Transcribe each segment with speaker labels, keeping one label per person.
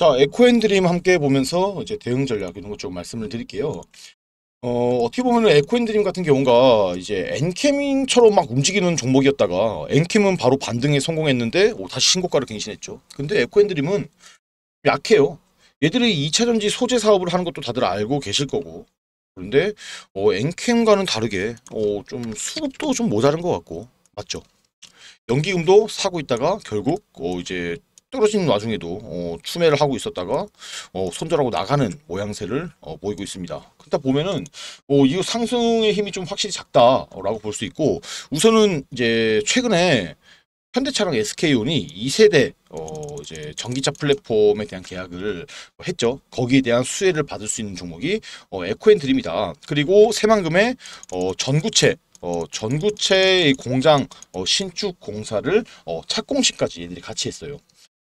Speaker 1: 자, 에코앤드림 함께 보면서 이제 대응 전략 이런 것 좀 말씀을 드릴게요. 어, 어떻게 보면 에코앤드림 같은 경우가 이제 엔케밍처럼 막 움직이는 종목이었다가 엔캠은 바로 반등에 성공했는데 오, 다시 신고가를 갱신했죠. 근데 에코앤드림은 약해요. 얘들이 2차전지 소재 사업을 하는 것도 다들 알고 계실 거고 그런데 어, 엔캠과는 다르게 어, 좀 수급도 좀 모자른 것 같고 맞죠? 연기금도 사고 있다가 결국 어, 이제 떨어지는 와중에도 어, 추매를 하고 있었다가 어, 손절하고 나가는 모양새를 어, 보이고 있습니다. 그다 렇 보면은 어, 이 상승의 힘이 좀 확실히 작다라고 볼 수 있고 우선은 이제 최근에 현대차랑 SK온이 2세대 어 이제 전기차 플랫폼에 대한 계약을 했죠. 거기에 대한 수혜를 받을 수 있는 종목이 어에코엔드립니다 그리고 새만금에어 전구체 어, 전구체 공장 어, 신축 공사를 어, 착공식까지 얘들이 같이 했어요.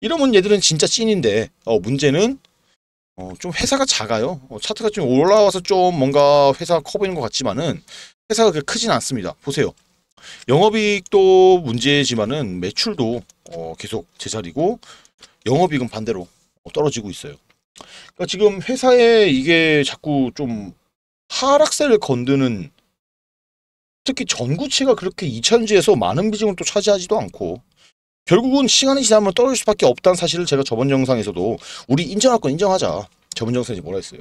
Speaker 1: 이러면 얘들은 진짜 찐인데 어, 문제는 어, 좀 회사가 작아요. 어, 차트가 좀 올라와서 좀 뭔가 회사가 커 보이는 것 같지만은 회사가 그렇게 크진 않습니다. 보세요. 영업이익도 문제지만은 매출도 어, 계속 제자리고 영업이익은 반대로 어, 떨어지고 있어요. 그러니까 지금 회사에 이게 자꾸 좀 하락세를 건드는 특히 전구체가 그렇게 2차전지에서 많은 비중을 또 차지하지도 않고 결국은 시간이 지나면 떨어질 수밖에 없다는 사실을 제가 저번 영상에서도 우리 인정할 건 인정하자. 저번 영상에서 뭐라 했어요?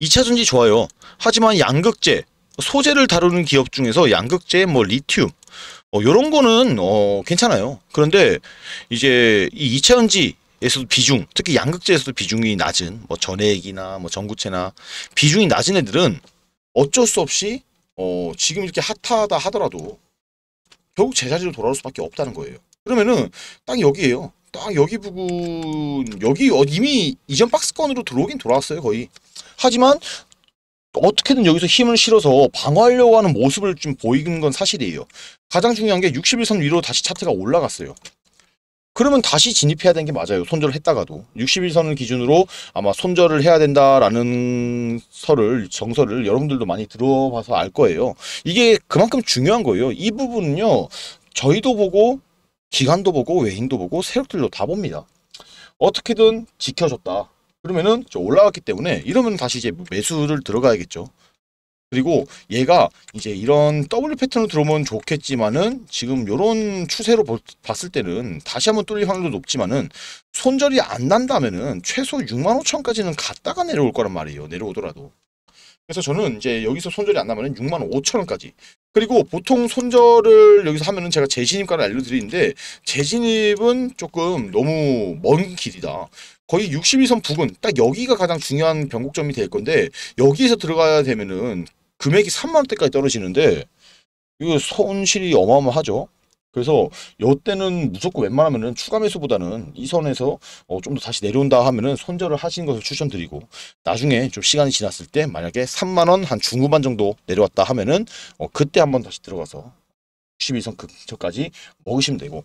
Speaker 1: 2차전지 좋아요. 하지만 양극재, 소재를 다루는 기업 중에서 양극재, 뭐 리튬 어, 뭐 이런 거는 어, 괜찮아요. 그런데 이제 이 2차전지 에서도 비중, 특히 양극재에서도 비중이 낮은 뭐전액이나뭐 전구체나 비중이 낮은 애들은 어쩔 수 없이 어, 지금 이렇게 핫하다 하더라도 결국 제자리로 돌아올 수밖에 없다는 거예요. 그러면은 딱 여기에요. 딱 여기 부분 여기 어, 이미 이전 박스권으로 들어오긴 돌아왔어요 거의. 하지만 어떻게든 여기서 힘을 실어서 방어하려고 하는 모습을 좀 보이는 건 사실이에요. 가장 중요한 게 61선 위로 다시 차트가 올라갔어요. 그러면 다시 진입해야 되는 게 맞아요. 손절을 했다가도. 61선을 기준으로 아마 손절을 해야 된다라는 설을, 정서를 여러분들도 많이 들어봐서 알 거예요. 이게 그만큼 중요한 거예요. 이 부분은요. 저희도 보고 기간도 보고 외인도 보고 세력들도 다 봅니다. 어떻게든 지켜줬다. 그러면은 올라왔기 때문에 이러면 다시 이제 매수를 들어가야겠죠. 그리고 얘가 이제 이런 W 패턴으로 들어오면 좋겠지만은 지금 요런 추세로 봤을 때는 다시 한번 뚫릴 확률도 높지만은 손절이 안 난다면은 최소 6만 5천까지는 갔다가 내려올 거란 말이에요. 내려오더라도. 그래서 저는 이제 여기서 손절이 안 나면 6만 5천 원까지 그리고 보통 손절을 여기서 하면은 제가 재진입가를 알려드리는데 재진입은 조금 너무 먼 길이다 거의 62선 부근 딱 여기가 가장 중요한 변곡점이 될 건데 여기에서 들어가야 되면은 금액이 3만 원대까지 떨어지는데 이거 손실이 어마어마하죠 그래서 요때는 무조건 웬만하면은 추가 매수보다는 이 선에서 어좀더 다시 내려온다 하면은 손절을 하신 것을 추천드리고 나중에 좀 시간이 지났을 때 만약에 3만원 한 중후반 정도 내려왔다 하면은 어 그때 한번 다시 들어가서 62선 근처까지 먹으시면 되고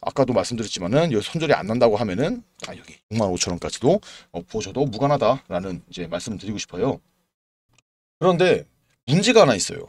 Speaker 1: 아까도 말씀드렸지만은 여기 손절이 안 난다고 하면은 아 여기 6만 5천 원까지도 어, 보셔도 무관하다라는 이제 말씀을 드리고 싶어요. 그런데 문제가 하나 있어요.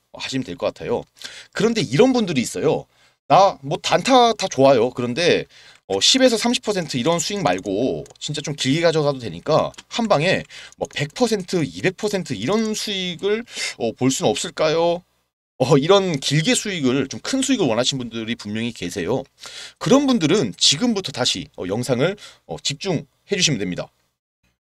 Speaker 1: 하시면 될 것 같아요. 그런데 이런 분들이 있어요. 나 뭐 단타 다 좋아요. 그런데 어 10에서 30% 이런 수익 말고 진짜 좀 길게 가져가도 되니까 한 방에 뭐 100%, 200% 이런 수익을 어볼 수는 없을까요? 어, 이런 길게 수익을 좀 큰 수익을 원하시는 분들이 분명히 계세요. 그런 분들은 지금부터 다시 어, 영상을 어, 집중해 주시면 됩니다.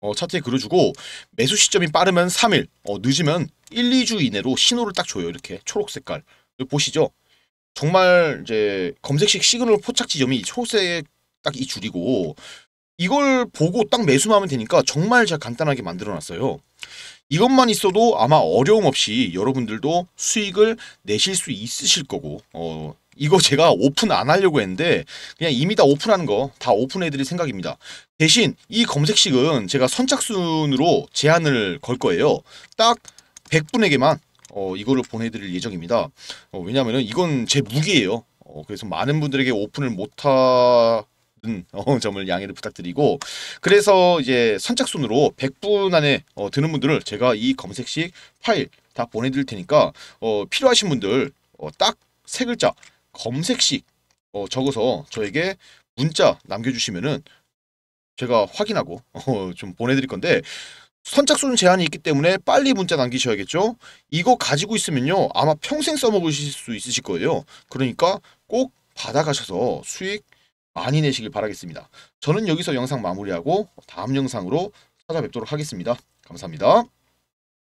Speaker 1: 어, 차트에 그려주고 매수 시점이 빠르면 3일, 어, 늦으면 1, 2주 이내로 신호를 딱 줘요. 이렇게 초록 색깔. 보시죠. 정말 이제 검색식 시그널 포착 지점이 초록색 딱이 줄이고 이걸 보고 딱 매수하면 되니까 정말 제가 간단하게 만들어놨어요. 이것만 있어도 아마 어려움 없이 여러분들도 수익을 내실 수 있으실 거고 어, 이거 제가 오픈 안 하려고 했는데 그냥 이미 다 오픈한 거 다 오픈해드릴 생각입니다. 대신 이 검색식은 제가 선착순으로 제한을 걸 거예요. 딱 100분에게만 어, 이거를 보내드릴 예정입니다. 어, 왜냐하면 이건 제 무기예요. 어, 그래서 많은 분들에게 오픈을 못하는 어, 점을 양해를 부탁드리고 그래서 이제 선착순으로 100분 안에 어, 드는 분들을 제가 이 검색식 파일 다 보내드릴 테니까 어, 필요하신 분들 어, 딱세 글자 검색식 어, 적어서 저에게 문자 남겨주시면은 제가 확인하고 어, 좀 보내드릴 건데 선착순 제한이 있기 때문에 빨리 문자 남기셔야겠죠? 이거 가지고 있으면요. 아마 평생 써먹으실 수 있으실 거예요. 그러니까 꼭 받아가셔서 수익 많이 내시길 바라겠습니다. 저는 여기서 영상 마무리하고 다음 영상으로 찾아뵙도록 하겠습니다. 감사합니다.